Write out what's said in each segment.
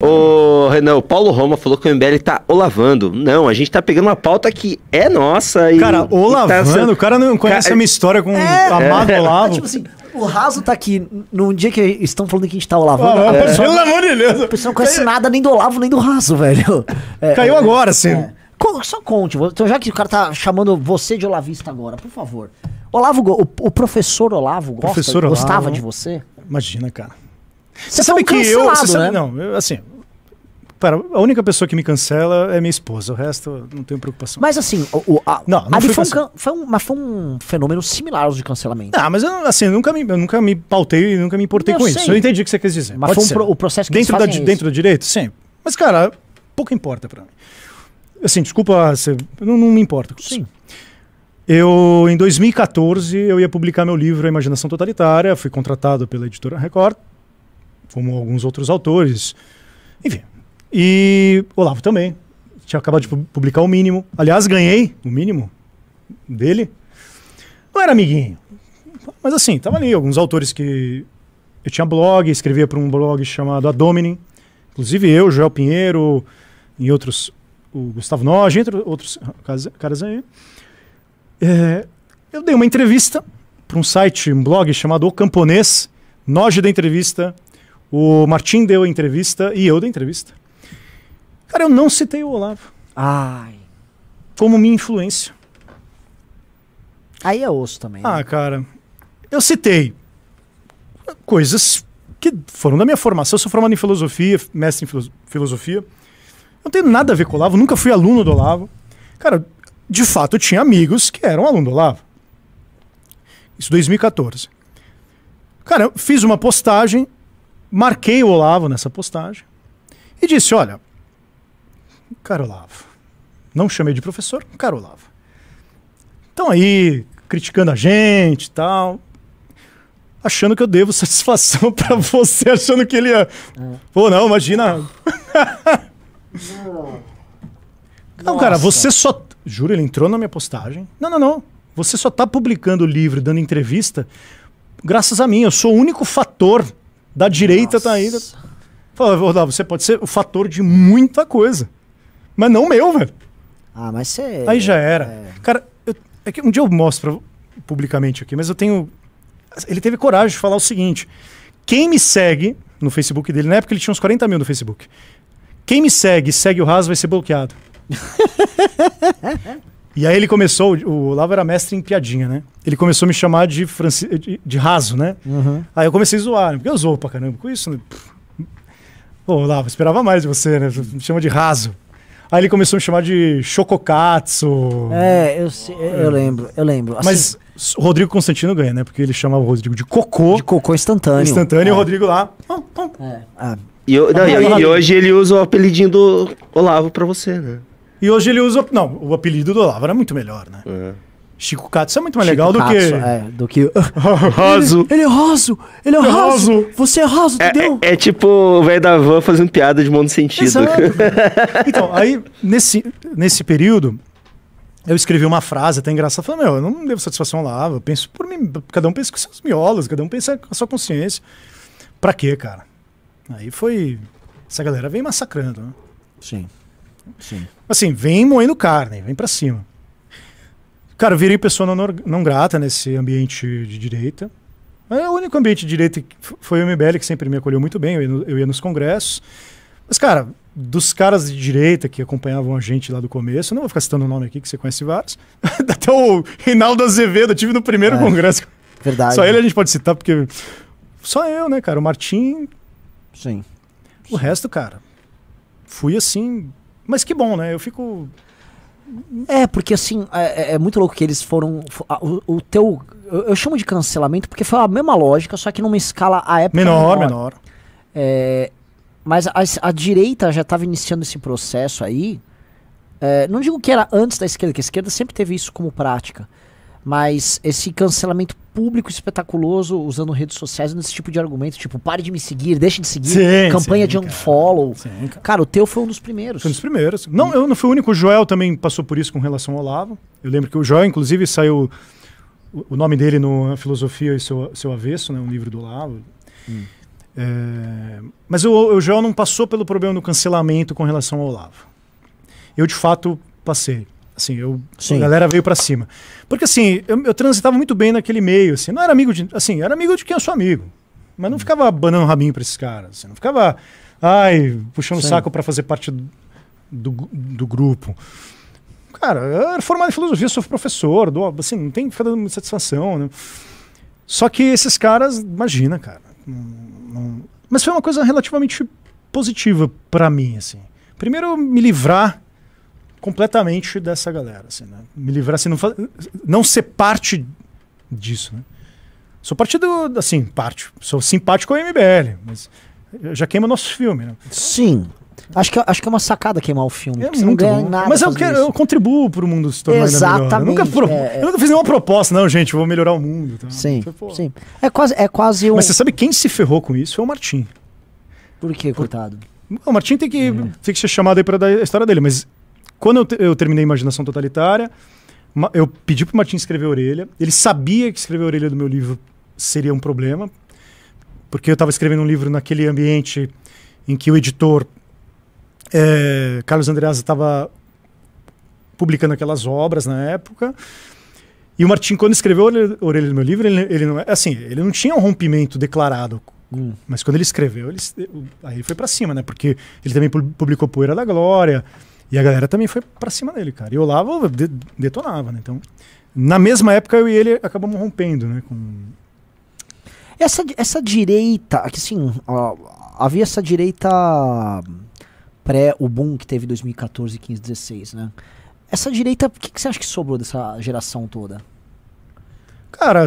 Ô, Renan, o Paulo Roma falou que o MBL tá olavando. Não, a gente tá pegando uma pauta que é nossa e. Cara, tá olavando? Tá sendo... O cara não conhece cara... a minha história com é, Amado é. Olavo. É, tipo assim, o Raso tá aqui num dia que estão falando que a gente tá olavando. Ah, é. Pelo amor de Deus! A pessoa não conhece nada nem do Olavo nem do Raso, velho. É, Caiu é, agora, sim. É. Só conte, então, já que o cara tá chamando você de olavista agora, por favor. Olavo, o, o professor Olavo gosta, professor Olavo. gostava de você? Imagina, cara. Você, sabe que eu. Né? Sabe, não, eu, assim. Para, a única pessoa que me cancela é minha esposa, o resto não tenho preocupação. Mas assim, o, a, não, não ali foi um, foi, um, mas foi um fenômeno similar aos de cancelamento. Ah, mas eu, assim, eu nunca me, eu nunca me pautei e nunca me importei eu com sei. isso. Eu entendi o que você quis dizer. Mas Pode foi um pro, o processo que dentro da, é Dentro do direito? Sim. Mas, cara, pouco importa para mim. Assim, desculpa, você, não, não me importa com Sim. Isso. Eu, em 2014, eu ia publicar meu livro A Imaginação Totalitária, fui contratado pela editora Record como alguns outros autores. Enfim. E Olavo também. Tinha acabado de publicar o mínimo. Aliás, ganhei o mínimo dele. Não era amiguinho. Mas assim, tava ali alguns autores que. Eu tinha blog, escrevia para um blog chamado Adomini. Inclusive eu, Joel Pinheiro, e outros. O Gustavo Noge, entre outros caras aí. É, eu dei uma entrevista para um site, um blog chamado O Camponês. Noge da entrevista, o Martim deu a entrevista e eu dei entrevista. Cara, eu não citei o Olavo. Ai. Como minha influência. Aí é osso também. Né? Ah, cara. Eu citei coisas que foram da minha formação. Eu sou formado em filosofia, mestre em filosofia. Não tenho nada a ver com o Olavo, nunca fui aluno do Olavo. Cara, de fato, eu tinha amigos que eram aluno do Olavo. Isso 2014. Cara, eu fiz uma postagem marquei o Olavo nessa postagem e disse: Olha, cara Olavo, não chamei de professor, cara Olavo, estão aí criticando a gente e tal, achando que eu devo satisfação para você, achando que ele ia. É é. Pô, não, imagina. Não, cara, você só. Juro, ele entrou na minha postagem. Não, não, não. Você só tá publicando o livro, dando entrevista, graças a mim. Eu sou o único fator da direita tá Nossa. tá ainda. Fala, Rodolfo, você pode ser o fator de muita coisa. Mas não meu, velho. Ah, mas você. É- aí já era. É... Cara, eu, é que um dia eu mostro publicamente aqui, mas eu tenho. Ele teve coragem de falar o seguinte: quem me segue no Facebook dele, na época ele tinha uns 40 mil no Facebook. Quem me segue segue o Raso vai ser bloqueado. E aí ele começou, o Olavo era mestre em piadinha, né? Ele começou a me chamar de, Franci... de, de raso, né? Uhum. Aí eu comecei a zoar, né? porque eu zoo pra caramba. Com isso, né? Pô, esperava mais de você, né? Me chama de raso. Aí ele começou a me chamar de Chococatsu. É, eu, sei, eu lembro, eu lembro. Assim, Mas o Rodrigo Constantino ganha, né? Porque ele chamava o Rodrigo de cocô. De cocô instantâneo. Instantâneo, é. e o é. Rodrigo lá. É. Ah. E, eu, não, e, e, hoje ele usa o apelidinho do Olavo pra você, né? E hoje ele usa. Não, o apelido do Olavo era muito melhor, né? É. Chico Katsu é muito mais Chico legal Katsu, do que. É, do que. Roso. Ele, ele é roso! Ele é, é roso! Você é roso, é, entendeu? É, é, é tipo o velho da van fazendo piada de mundo sentido. Exato, então, aí, nesse, nesse período, eu escrevi uma frase até engraçada, falando, meu, eu não devo satisfação lá, eu penso por mim, cada um pensa com seus miolos, cada um pensa com a sua consciência. Pra quê, cara? Aí foi. Essa galera vem massacrando, né? Sim. Sim. Assim, vem moendo carne, vem para cima. Cara, eu virei pessoa não, não grata nesse ambiente de direita. É o único ambiente de direita que foi o MBL que sempre me acolheu muito bem. Eu ia, eu ia nos congressos. Mas, cara, dos caras de direita que acompanhavam a gente lá do começo, não vou ficar citando o nome aqui, que você conhece vários. Até o Reinaldo Azevedo, eu tive no primeiro é, congresso. Verdade. Só né? ele a gente pode citar, porque. Só eu, né, cara? O Martim. Sim. O resto, cara. Fui assim, mas que bom, né? Eu fico. É, porque assim, é, é, é muito louco que eles foram. o, o, teu. Eu, eu, chamo de cancelamento porque foi a mesma lógica, só que numa escala a época. Menor, menor. menor. É, mas a, a, direita já estava iniciando esse processo aí. É, não digo que era antes da esquerda, que a esquerda sempre teve isso como prática. Mas esse cancelamento público espetaculoso usando redes sociais nesse tipo de argumento, tipo, pare de me seguir, deixe de seguir, sim, campanha sim, de unfollow. Cara, sim, cara. cara. o teu foi um dos primeiros. Foi um dos primeiros. Não, eu não fui o único, o Joel também passou por isso com relação ao Olavo. Eu lembro que o Joel, inclusive, saiu o nome dele no Filosofia e Seu, Seu Avesso, né, um livro do Olavo. Hum. É, mas o, o Joel não passou pelo problema do cancelamento com relação ao Olavo. Eu, de fato, passei. Assim, eu, Sim. a galera veio para cima. Porque assim, eu, eu, transitava muito bem naquele meio, assim, não era amigo de, assim, era amigo de quem eu sou amigo, mas não hum. ficava banando rabinho para esses caras, assim, não ficava ai, puxando o saco para fazer parte do, do, do, grupo. Cara, eu era formado em filosofia, sou professor, dou, assim, não tem que muita satisfação, né? Só que esses caras, imagina, cara. Não, não... Mas foi uma coisa relativamente positiva para mim, assim. Primeiro, me livrar completamente dessa galera, assim, né? Me livrar, assim, não, não ser parte disso, né? Sou do assim, parte. Sou simpático ao MBL, mas já queima nosso filme, né? Sim. Acho que, acho que é uma sacada queimar o filme. É não nada. Mas eu, quero, eu contribuo para o mundo se tornar Exatamente. Eu nunca, pro, é, é, eu nunca fiz nenhuma proposta, não, gente, vou melhorar o mundo. Tá? Sim, sim. É quase, é quase um... Mas você sabe quem se ferrou com isso? Foi é o Martim. Por que, coitado? O Martim tem que, é. tem que ser chamado aí para dar a história dele, mas quando eu, te, eu terminei Imaginação Totalitária, eu pedi para o Martin escrever a orelha. Ele sabia que escrever a orelha do meu livro seria um problema, porque eu estava escrevendo um livro naquele ambiente em que o editor é, Carlos Andreas estava publicando aquelas obras na época. E o Martin, quando escreveu a orelha do meu livro, ele, ele não é, assim, ele não tinha um rompimento declarado. Hum. Mas quando ele escreveu, ele, aí foi para cima, né? Porque ele também publicou Poeira da Glória, e a galera também foi para cima dele, cara. E o Olavo detonava, né? Então, na mesma época eu e ele acabamos rompendo, né? Com... Essa, essa direita, que assim, ó, havia essa direita pré o boom que teve 2014, 15, 16, né? Essa direita, o que, que, você acha que sobrou dessa geração toda? Cara,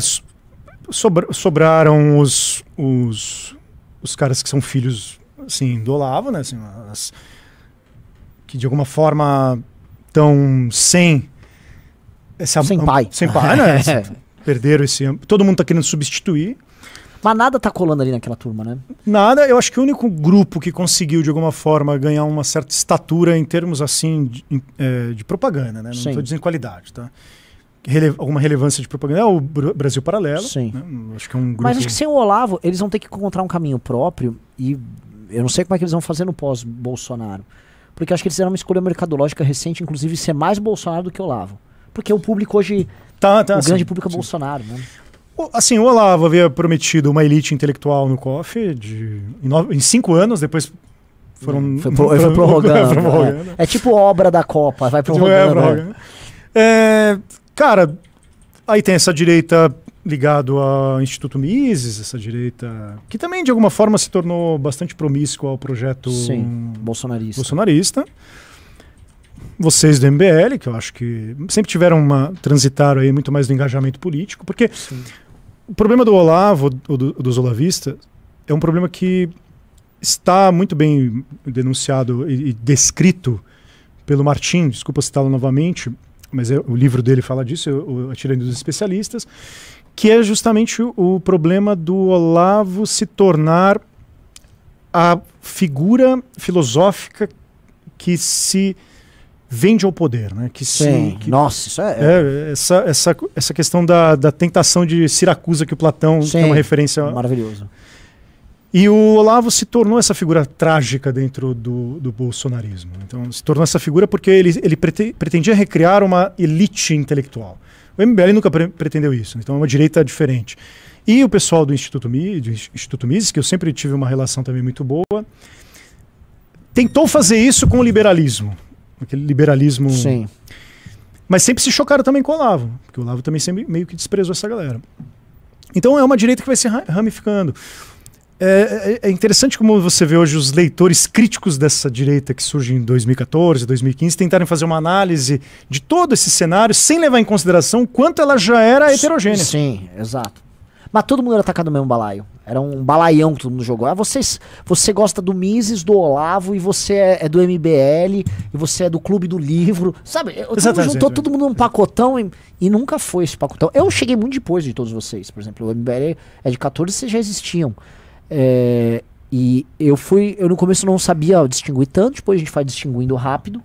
sobra, sobraram os, os, os caras que são filhos, assim, do Olavo, né? Assim, as, que de alguma forma estão sem. Essa, sem pai. Sem pai, né? É. Perderam esse. Todo mundo está querendo substituir. Mas nada tá colando ali naquela turma, né? Nada. Eu acho que o único grupo que conseguiu, de alguma forma, ganhar uma certa estatura em termos, assim, de, é, de propaganda, né? Não estou dizendo qualidade, tá? Rele alguma relevância de propaganda é o Brasil Paralelo. Sim. Né? Acho que é um grupo... Mas acho que sem o Olavo, eles vão ter que encontrar um caminho próprio e eu não sei como é que eles vão fazer no pós-Bolsonaro porque acho que eles fizeram uma escolha mercadológica recente, inclusive ser mais Bolsonaro do que Olavo. Porque o público hoje. Tá, tá, o assim, grande público é Bolsonaro, né? assim, o Olavo havia prometido uma elite intelectual no COF de, em, nove, em cinco anos, depois foram. Foi, pro, foi prorrogando. prorrogando. É. é. tipo obra da Copa, vai prorrogando. Tipo, é, né? prorrogando. É. cara, aí tem essa direita ligado ao Instituto Mises, essa direita, que também de alguma forma se tornou bastante promíscua ao projeto Sim, bolsonarista. bolsonarista. Vocês do MBL, que eu acho que sempre tiveram uma transitaram aí muito mais do engajamento político, porque Sim. o problema do Olavo, do, dos olavistas, é um problema que está muito bem denunciado e, e descrito pelo Martin, desculpa citá-lo novamente, mas é, o livro dele fala disso, eu, eu, dos Especialistas, que é justamente o, o problema do Olavo se tornar a figura filosófica que se vende ao poder, né? Que Sim. Se, que, Nossa, isso é... é, essa, essa, essa questão da, da tentação de Siracusa que o Platão Sim. tem uma referência maravilhoso. E o Olavo se tornou essa figura trágica dentro do, do bolsonarismo. Então, se tornou essa figura porque ele, ele pretendia recriar uma elite intelectual. O MBL nunca pre pretendeu isso, então é uma direita diferente. E o pessoal do Instituto, Mi, do Instituto Mises, que eu sempre tive uma relação também muito boa, tentou fazer isso com o liberalismo. Aquele liberalismo. Sim. Mas sempre se chocaram também com o Olavo, porque o Olavo também sempre meio que desprezou essa galera. Então é uma direita que vai se ramificando. É, é, é, interessante como você vê hoje os leitores críticos dessa direita que surge em 2014, 2015, tentarem fazer uma análise de todo esse cenário sem levar em consideração o quanto ela já era heterogênea. Sim, exato. Mas todo mundo era atacado no mesmo balaio. Era um balaião que todo mundo jogou. Ah, vocês, você gosta do Mises, do Olavo, e você é, é do MBL, e você é do Clube do Livro. Sabe? Todo juntou todo mundo num pacotão e, e, nunca foi esse pacotão. Eu cheguei muito depois de todos vocês. Por exemplo, o MBL é de 14, vocês já existiam. É, e eu fui, eu no começo não sabia distinguir tanto, depois a gente vai distinguindo rápido.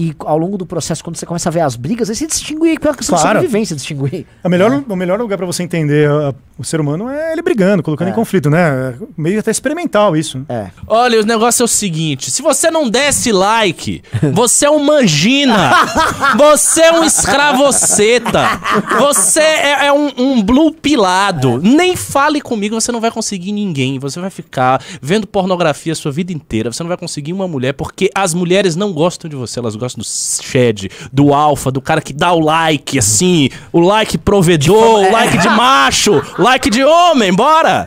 E ao longo do processo, quando você começa a ver as brigas, aí você distinguir pela questão claro. de sobrevivência, distinguir. A melhor, é. O melhor é. lugar para você entender a, o ser humano é ele brigando, colocando é. em conflito, né? Meio até experimental isso. É. Olha, o negócio é o seguinte: se você não desse like, você é um mangina, você é um escravoceta, você é, é um, um, blue pilado. É. Nem fale comigo, você não vai conseguir ninguém. Você vai ficar vendo pornografia a sua vida inteira, você não vai conseguir uma mulher, porque as mulheres não gostam de você, elas gostam negócio do Shed, do alfa do cara que dá o like, assim, o like provedor, o like de macho, like de homem, bora!